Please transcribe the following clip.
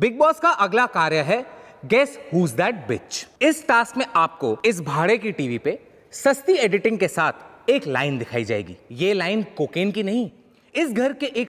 big boss का अगला कार्य है गेस हुज दैट बिच इस टास्क में आपको इस भाड़े की टीवी पे सस्ती एडिटिंग के साथ एक लाइन दिखाई जाएगी ये लाइन कोकेन की नहीं इस घर के एक